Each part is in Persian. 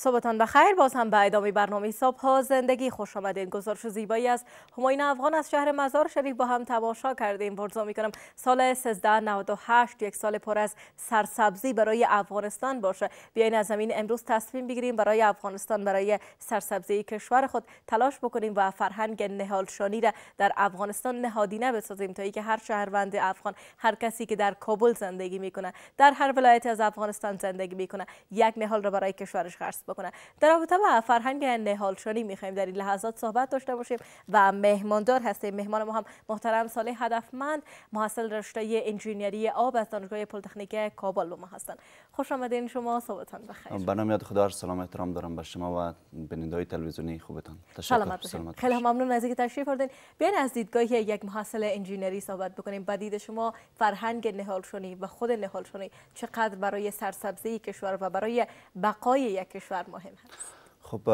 صبحتان بخیر باز هم به ادامه برنامه ها زندگی خوش آمدین گزارش زیبایی از هماین افغان از شهر مزار شریف با هم تماشا کردیم ورزا می کنم سال 1398 یک سال پر از سرسبزی برای افغانستان باشه بیاین از زمین امروز تصمیم بگیریم برای افغانستان برای سرسبزی کشور خود تلاش بکنیم و فرهنگ نهالشانی را در افغانستان نهادینه بسازیم تا اینکه هر شهروند افغان هر کسی که در کابل زندگی میکنه در هر ولایت از افغانستان زندگی میکنه یک نهال را برای کشورش خرس. بکنن در رابطه با فرهنگ نهالشانی میخوایم در این لحظات صحبت داشته باشیم و مهماندار هستیم مهمان ما هم محترم صالح هدفمند محصل رشته انجینری آب از دانشگاه پلیتکنیک کابل ما هستند خوش آمدین شما صحبتان بخیر به یاد خدا سلام احترام دارم به شما و های تلویزیونی خوبتان تشکر خیلی ممنون از اینکه تشریف آوردین بیان از دیدگاه یک محصل انجینری صحبت بکنیم با دید شما فرهنگ نهالشانی و خود نهالشانی چقدر برای سرسبزی کشور و برای بقای یک کشور مهم هست خب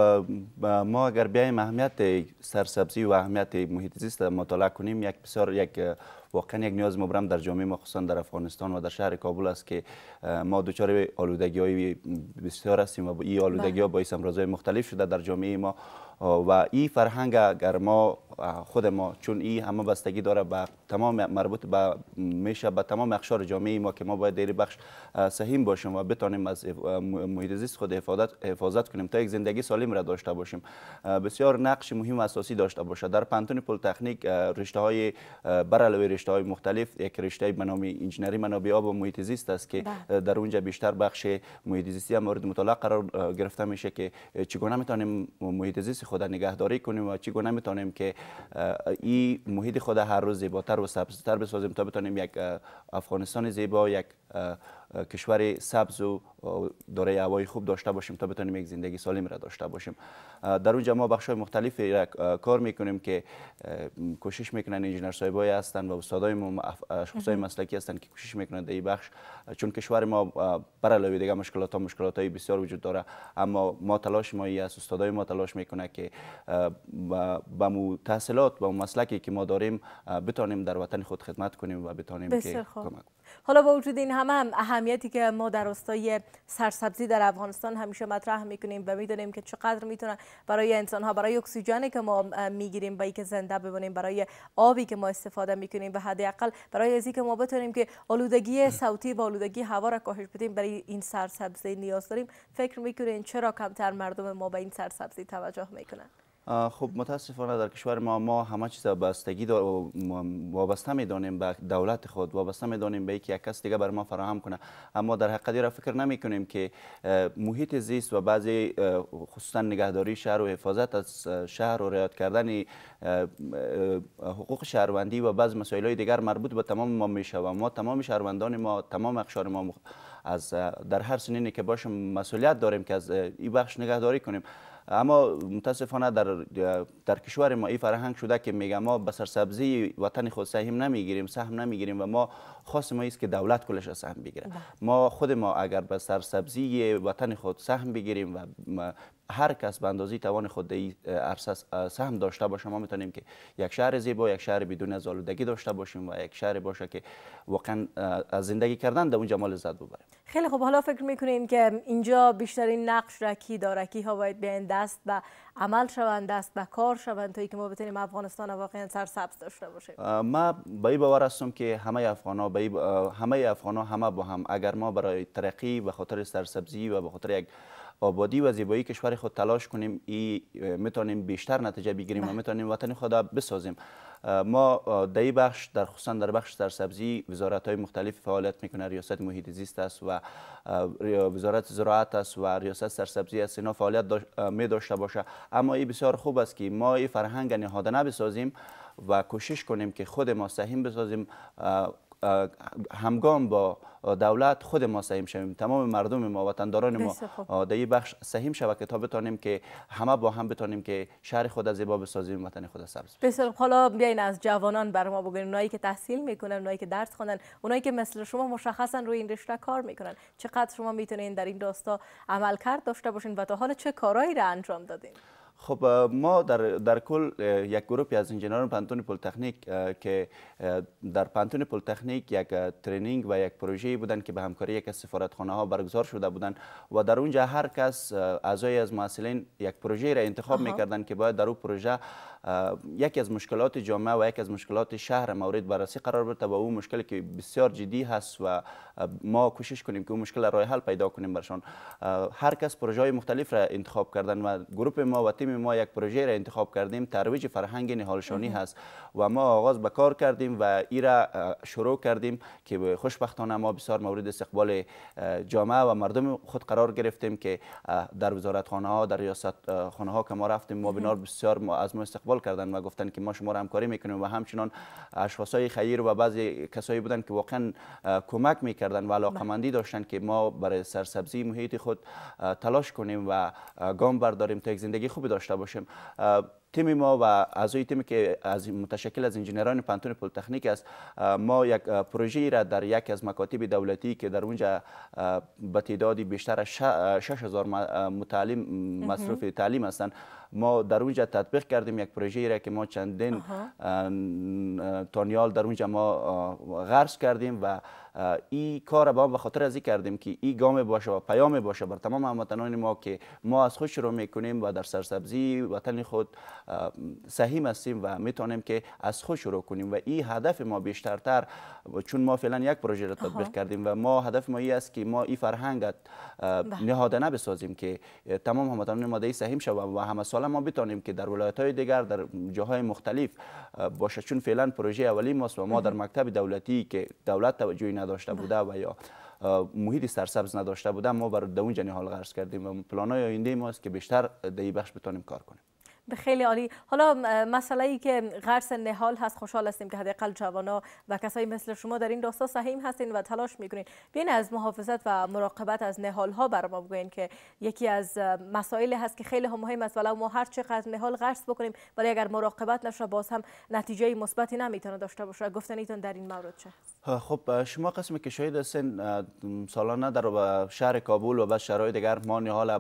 ما اگر بیایم اهمیت سرسبزی و اهمیت محیط زیست مطالعه کنیم یک بسیار یک واقعا یک نیاز مبرم در جامعه ما خصوصا در افغانستان و در شهر کابل است که ما دوچار آلودگی های بسیار هستیم و این آلودگی ها بله. باعث امراضهای مختلف شده در جامعه ما و این فرهنگ اگر ما خود ما چون این همه بستگی داره به تمام مربوط به میشه به تمام اقشار جامعه ما که ما باید در بخش سهیم باشیم و بتانیم از محیط خود حفاظت حفاظت کنیم تا یک زندگی سالم را داشته باشیم بسیار نقش مهم و اساسی داشته باشه در پنتون پل تکنیک رشته های برالوی رشته های مختلف یک رشته به نام انجینری منابع آب و محیط زیست است که بله. در اونجا بیشتر بخش محیط زیستی هم مورد مطالعه قرار گرفته میشه که چگونه میتونیم محیط زیست خود نگهداری کنیم و چگونه میتونیم که این محیط خود هر روز زیباتر و سبزتر بسازیم تا بتونیم یک افغانستان زیبا یک کشور سبز و دوره هوای خوب داشته باشیم تا بتونیم یک زندگی سالم را داشته باشیم در اونجا ما بخش های مختلف کار میکنیم که کوشش میکنن انجینر صاحبای هستن و استادای ما اشخاص مسلکی هستن که کوشش میکنن در این بخش چون کشور ما بر علاوه دیگه مشکلات و مشکلات های بسیار وجود داره اما ما تلاش ما است استادای ما تلاش میکنه که با مو تحصیلات و مسلکی که ما داریم بتونیم در وطن خود خدمت کنیم و بتانیم که کمک حالا با وجود این همه هم اهمیتی که ما در راستای سرسبزی در افغانستان همیشه مطرح میکنیم و میدونیم که چقدر میتونه برای انسان ها برای اکسیژنی که ما میگیریم برای که زنده بمونیم برای آبی که ما استفاده میکنیم و حداقل برای از که ما بتونیم که آلودگی صوتی و آلودگی هوا را کاهش بدیم برای این سرسبزی نیاز داریم فکر میکنین چرا کمتر مردم ما به این سرسبزی توجه میکنن خب متاسفانه در کشور ما ما همه چیز بستگی وابسته دانیم به دولت خود وابسته دانیم به اینکه یک کس دیگه بر ما فراهم کنه اما در حقیقت را فکر نمی کنیم که محیط زیست و بعضی خصوصا نگهداری شهر و حفاظت از شهر و رعایت کردن حقوق شهروندی و بعض مسائل دیگر مربوط به تمام ما میشه و ما تمام شهروندان ما تمام اقشار ما از در هر سنینی که باشم مسئولیت داریم که از این بخش نگهداری کنیم اما متاسفانه در در کشور ما این فرهنگ شده که میگم ما به سرسبزی وطن خود سهم نمیگیریم سهم نمیگیریم و ما خاص ما است که دولت کلش سهم بگیره بله. ما خود ما اگر به سرسبزی وطن خود سهم بگیریم و هر کس به اندازه توان خود عرصه سهم داشته باشه ما میتونیم که یک شهر زیبا یک شهر بدون از آلودگی داشته باشیم و یک شهر باشه که واقعا از زندگی کردن در اونجا جمال زد ببریم خیلی خوب، حالا فکر میکنین که اینجا بیشترین نقش را کی داره کی ها باید بیاین دست و عمل شوند دست و کار شوند تا که ما بتونیم افغانستان واقعا سرسبز داشته باشیم ما به این باور هستم که همه افغان ها همه افغان ها همه با هم اگر ما برای ترقی و خاطر سرسبزی و به خاطر یک آبادی و زیبایی کشور خود تلاش کنیم ای میتونیم بیشتر نتیجه بگیریم و بله. میتونیم وطن خود بسازیم ما در بخش در خصوصا در بخش سرسبزی وزارت های مختلف فعالیت میکنه ریاست محیط زیست است و وزارت زراعت است و ریاست سرسبزی است اینا فعالیت داش... می داشته باشه اما این بسیار خوب است که ما این فرهنگ نهاده بسازیم و کوشش کنیم که خود ما سهم بسازیم همگام با دولت خود ما سهم شویم تمام مردم ما وطنداران ما در این بخش سهم شوه که تا بتانیم که همه با هم بتانیم که شهر خود زیبا بسازیم وطن خود سبز بسیار حالا بیاین از جوانان بر ما بگوین اونایی که تحصیل میکنن اونایی که درس خوندن، اونایی که مثل شما مشخصا روی این رشته کار میکنن چقدر شما میتونین در این راستا کرد داشته باشین و تا حالا چه کارهایی را انجام دادین خب ما در, در کل یک گروهی از انجینران پانتون تکنیک که در پانتون تکنیک یک ترینینگ و یک پروژه بودن که به همکاری یک از سفارتخانه ها برگزار شده بودند و در اونجا هر کس اعضای از, از یک پروژه را انتخاب میکردن که باید در اون پروژه یکی از مشکلات جامعه و یکی از مشکلات شهر مورد بررسی قرار تا و اون مشکل که بسیار جدی هست و ما کوشش کنیم که اون مشکل راه حل پیدا کنیم برشان هر کس پروژه های مختلف را انتخاب کردن و گروپ ما و تیم ما یک پروژه را انتخاب کردیم ترویج فرهنگ نهالشانی هست و ما آغاز به کار کردیم و ای را شروع کردیم که خوشبختانه ما بسیار مورد استقبال جامعه و مردم خود قرار گرفتیم که در وزارت خانه ها در ریاست خانه ها که ما رفتیم ما بسیار از ما استقبال کردن و گفتند که ما شما را همکاری میکنیم و همچنان اشخاصای خیر و بعضی کسایی بودند که واقعا کمک میکردند و بله. علاقمندی داشتند که ما برای سرسبزی محیط خود تلاش کنیم و گام برداریم تا یک زندگی خوبی داشته باشیم تیم ما و اعضای تیمی که از متشکل از انجینران پانتون تکنیک است ما یک پروژه را در یک از مکاتب دولتی که در اونجا به تعداد بیشتر از 6000 متعلم مصروف تعلیم هستند ما در اونجا تطبیق کردیم یک پروژه را که ما چندین تونیال در اونجا ما غرس کردیم و این کار با به خاطر ازی کردیم که این گام باشه و پیام باشه بر تمام هموطنان ما که ما از خوش شروع میکنیم و در سرسبزی وطن خود سهم هستیم و میتونیم که از خوش شروع کنیم و این هدف ما بیشترتر چون ما فعلا یک پروژه را تطبیق کردیم و ما هدف ما این است که ما این فرهنگ بله. نهاده بسازیم که تمام هموطنان ما سهیم شوند و همه سال ما بتانیم که در ولایت های دیگر در جاهای مختلف باشه چون فعلا پروژه اولی ماست و ما در مکتب دولتی که دولت توجهی نداشته بوده و یا محیط سرسبز نداشته بوده ما بر در اونجا حال قرض کردیم و پلانای آینده ما است که بیشتر در بخش بتونیم کار کنیم به خیلی عالی حالا مسئله ای که غرس نهال هست خوشحال هستیم که حداقل جوانا و کسایی مثل شما در این راستا سهیم هستین و تلاش میکنین بین از محافظت و مراقبت از نهال ها بر ما بگوین که یکی از مسائل هست که خیلی هم مهم است ما هر چقدر نهال غرس بکنیم ولی اگر مراقبت نشه باز هم نتیجه مثبتی نمیتونه داشته باشه گفتنیتون در این مورد چه خب شما قسم کشاید هستین سالانه در شهر کابل و بعد شهرهای دیگر مانی حالا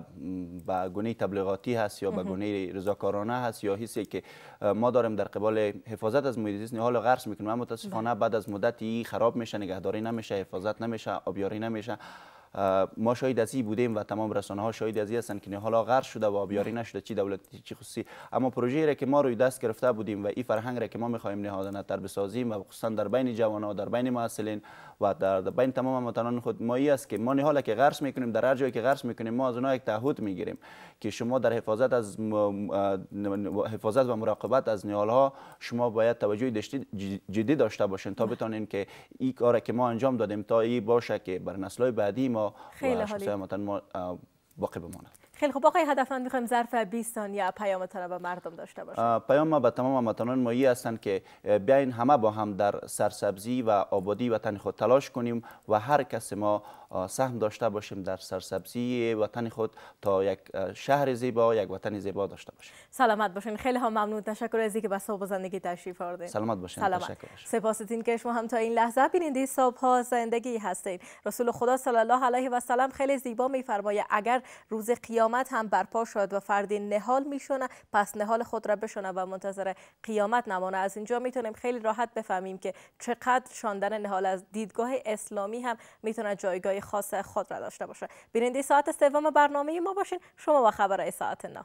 به گونه تبلیغاتی هست یا به گونه رضاکارانه هست یا حسی که ما داریم در قبال حفاظت از محیط زیست حالا غرس میکنیم متاسفانه بله. بعد از مدتی خراب میشه نگهداری نمیشه حفاظت نمیشه آبیاری نمیشه ما شاید ازی بودیم و تمام رسانه ها شاید ازی هستند که حالا غرق شده و آبیاری نشده چی دولتی چی خصوصی اما پروژه را که ما روی دست گرفته بودیم و این فرهنگ را که ما میخواهیم نهادانه تر بسازیم و خصوصا در بین جوانان در بین معسلین و در بین تمام متنان خود ما ای است که ما حالا که غرس میکنیم در هر جایی که غرس میکنیم ما از اونها یک تعهد میگیریم که شما در حفاظت از حفاظت و مراقبت از نیال ها شما باید توجه جدی داشته باشین تا بتونین که این کاری که ما انجام دادیم تا ای باشه که بر نسل بعدی ما خیلی و مثلا ما باقی بماند خیلی خوب آقای هدفمند میخوایم ظرف 20 ثانیه پیام طلب مردم داشته باشیم پیام ما به تمام هموطنان ما هستند که بیاین همه با هم در سرسبزی و آبادی وطن خود تلاش کنیم و هر کس ما سهم داشته باشیم در سرسبزی وطن خود تا یک شهر زیبا یک وطن زیبا داشته باشیم سلامت باشین خیلی هم ممنون تشکر از اینکه به صبح زندگی تشریف آوردین سلامت باشین سلامت. تشکر سپاس که شما هم تا این لحظه بینید صبح ها زندگی هستین رسول خدا صلی الله علیه و سلم خیلی زیبا میفرمایه اگر روز قیامت قیامت هم برپا شد و فردی نهال میشونه پس نهال خود را بشونه و منتظر قیامت نمانه از اینجا میتونیم خیلی راحت بفهمیم که چقدر شاندن نهال از دیدگاه اسلامی هم میتونه جایگاه خاص خود را داشته باشه بیننده ساعت سوم برنامه ما باشین شما با خبر ساعت نه